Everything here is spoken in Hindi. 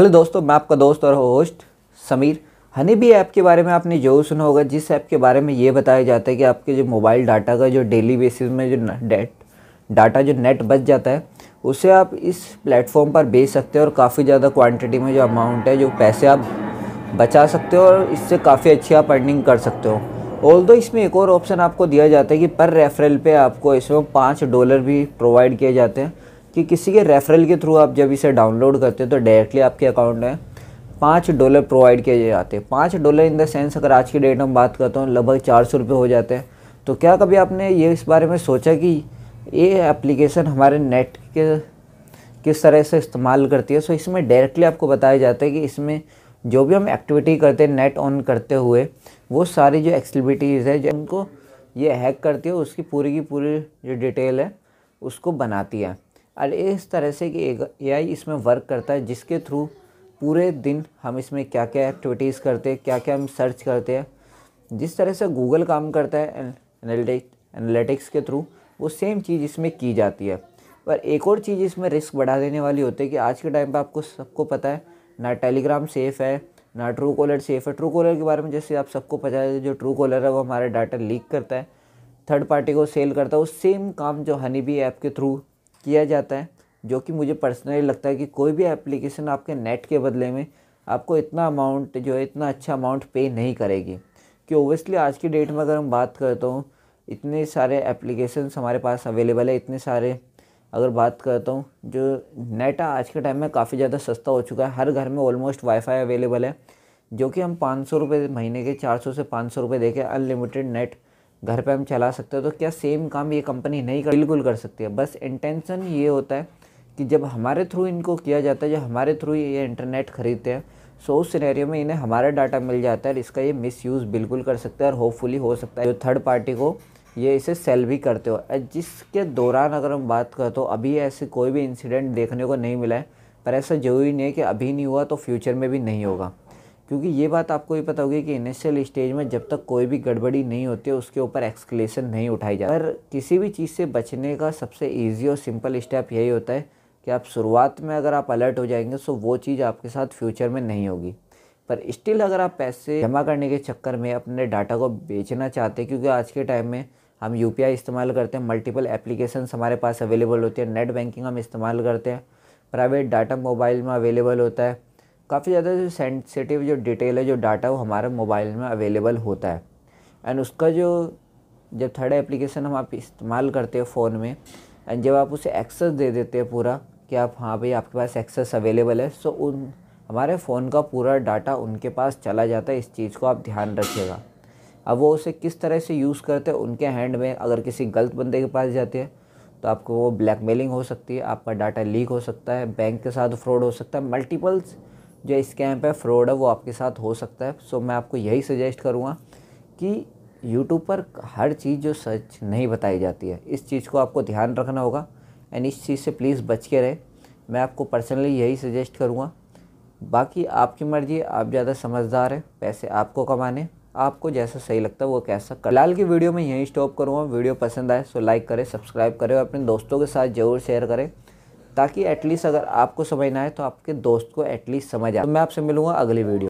हेलो दोस्तों मैं आपका दोस्त और होस्ट समीर हनी भी ऐप के बारे में आपने जो सुना होगा जिस ऐप के बारे में ये बताया जाता है कि आपके जो मोबाइल डाटा का जो डेली बेसिस में जो डेट डाटा जो नेट बच जाता है उसे आप इस प्लेटफॉर्म पर बेच सकते हो और काफ़ी ज़्यादा क्वांटिटी में जो अमाउंट है जो पैसे आप बचा सकते हो और इससे काफ़ी अच्छी आप अर्निंग कर सकते हो ऑल दो इसमें एक और ऑप्शन आपको दिया जाता है कि पर रेफरल पे आपको इसमें पाँच डॉलर भी प्रोवाइड किए जाते हैं कि किसी के रेफरल के थ्रू आप जब इसे डाउनलोड करते हैं तो डायरेक्टली आपके अकाउंट में पाँच डॉलर प्रोवाइड किए जाते हैं पाँच डॉलर इन द सेंस अगर आज की डेट में बात करता हूँ लगभग चार सौ रुपये हो जाते हैं तो क्या कभी आपने ये इस बारे में सोचा कि ये एप्लीकेशन हमारे नेट के किस तरह से इस्तेमाल करती है सो इसमें डायरेक्टली आपको बताया जाता है कि इसमें जो भी हम एक्टिविटी करते हैं नेट ऑन करते हुए वो सारी जो एक्टिविटीज़ है जिनको ये हैक करती है उसकी पूरी की पूरी जो डिटेल है उसको बनाती है और इस तरह से कि ए आई इसमें वर्क करता है जिसके थ्रू पूरे दिन हम इसमें क्या क्या एक्टिविटीज़ करते हैं क्या क्या हम सर्च करते हैं जिस तरह से गूगल काम करता है एनालिटिक्स के थ्रू वो सेम चीज़ इसमें की जाती है पर एक और चीज़ इसमें रिस्क बढ़ा देने वाली होती है कि आज के टाइम पर आपको सबको पता है ना टेलीग्राम सेफ़ है ना ट्रू कॉलर सेफ़ है ट्रू कॉलर के बारे में जैसे आप सबको पता है जो ट्रू कॉलर है वो हमारा डाटा लीक करता है थर्ड पार्टी को सेल करता है वो सेम काम जो हनी बी ऐप के थ्रू किया जाता है जो कि मुझे पर्सनली लगता है कि कोई भी एप्लीकेशन आपके नेट के बदले में आपको इतना अमाउंट जो है इतना अच्छा अमाउंट पे नहीं करेगी कि ओबियसली आज की डेट में अगर हम बात करते तो हूँ इतने सारे एप्लीकेशन हमारे पास अवेलेबल है इतने सारे अगर बात करता तो हूँ जो नेट आज के टाइम में काफ़ी ज़्यादा सस्ता हो चुका है हर घर में ऑलमोस्ट वाईफाई अवेलेबल है जो कि हम पाँच सौ रुपये महीने के चार सौ से पाँच सौ रुपये अनलिमिटेड नेट घर पे हम चला सकते हैं तो क्या सेम काम ये कंपनी नहीं कर बिल्कुल कर सकती है बस इंटेंशन ये होता है कि जब हमारे थ्रू इनको किया जाता है जब हमारे थ्रू ये इंटरनेट ख़रीदते हैं सो उस सिनेरियो में इन्हें हमारा डाटा मिल जाता है और इसका ये मिसयूज़ बिल्कुल कर सकते हैं और होपफुली हो सकता है जो थर्ड पार्टी को ये इसे सेल भी करते हो जिसके दौरान अगर हम बात करें तो अभी ऐसे कोई भी इंसिडेंट देखने को नहीं मिला है पर ऐसा जरूरी नहीं है कि अभी नहीं हुआ तो फ्यूचर में भी नहीं होगा क्योंकि ये बात आपको ये पता होगी कि इनिशियल स्टेज में जब तक कोई भी गड़बड़ी नहीं होती उसके ऊपर एक्सकलेशन नहीं उठाई जाती पर किसी भी चीज़ से बचने का सबसे ईजी और सिंपल स्टेप यही होता है कि आप शुरुआत में अगर आप अलर्ट हो जाएंगे तो वो चीज़ आपके साथ फ्यूचर में नहीं होगी पर स्टिल अगर आप पैसे जमा करने के चक्कर में अपने डाटा को बेचना चाहते हैं क्योंकि आज के टाइम में हम यू इस्तेमाल करते हैं मल्टीपल एप्लीकेशन हमारे पास अवेलेबल होती है नेट बैंकिंग हम इस्तेमाल करते हैं प्राइवेट डाटा मोबाइल में अवेलेबल होता है काफ़ी ज़्यादा जो सेंसिटिव जो डिटेल है जो डाटा वो हमारे मोबाइल में अवेलेबल होता है एंड उसका जो जब थर्ड एप्लीकेशन हम आप इस्तेमाल करते हो फ़ोन में एंड जब आप उसे एक्सेस दे देते हैं पूरा कि आप हाँ भाई आपके पास एक्सेस अवेलेबल है सो उन हमारे फ़ोन का पूरा डाटा उनके पास चला जाता है इस चीज़ को आप ध्यान रखिएगा अब वो उसे किस तरह से यूज़ करते हैं उनके हैंड में अगर किसी गलत बंदे के पास जाते हैं तो आपको वो ब्लैकमेलिंग हो सकती है आपका डाटा लीक हो सकता है बैंक के साथ फ्रॉड हो सकता है मल्टीपल्स जो स्कैम्प है फ्रॉड है वो आपके साथ हो सकता है सो मैं आपको यही सजेस्ट करूँगा कि यूट्यूब पर हर चीज़ जो सच नहीं बताई जाती है इस चीज़ को आपको ध्यान रखना होगा एंड इस चीज़ से प्लीज़ बच के रहें मैं आपको पर्सनली यही सजेस्ट करूँगा बाकी आपकी मर्ज़ी आप ज़्यादा समझदार हैं पैसे आपको कमाने आपको जैसा सही लगता है वो कैसा कर लाल की वीडियो में यहीं स्टॉप करूँगा वीडियो पसंद आए सो लाइक करें सब्सक्राइब करें और अपने दोस्तों के साथ ज़रूर शेयर करें ताकि एटलीस्ट अगर आपको समझना है तो आपके दोस्त को एटलीस्ट समझ आए तो मैं आपसे मिलूंगा अगली वीडियो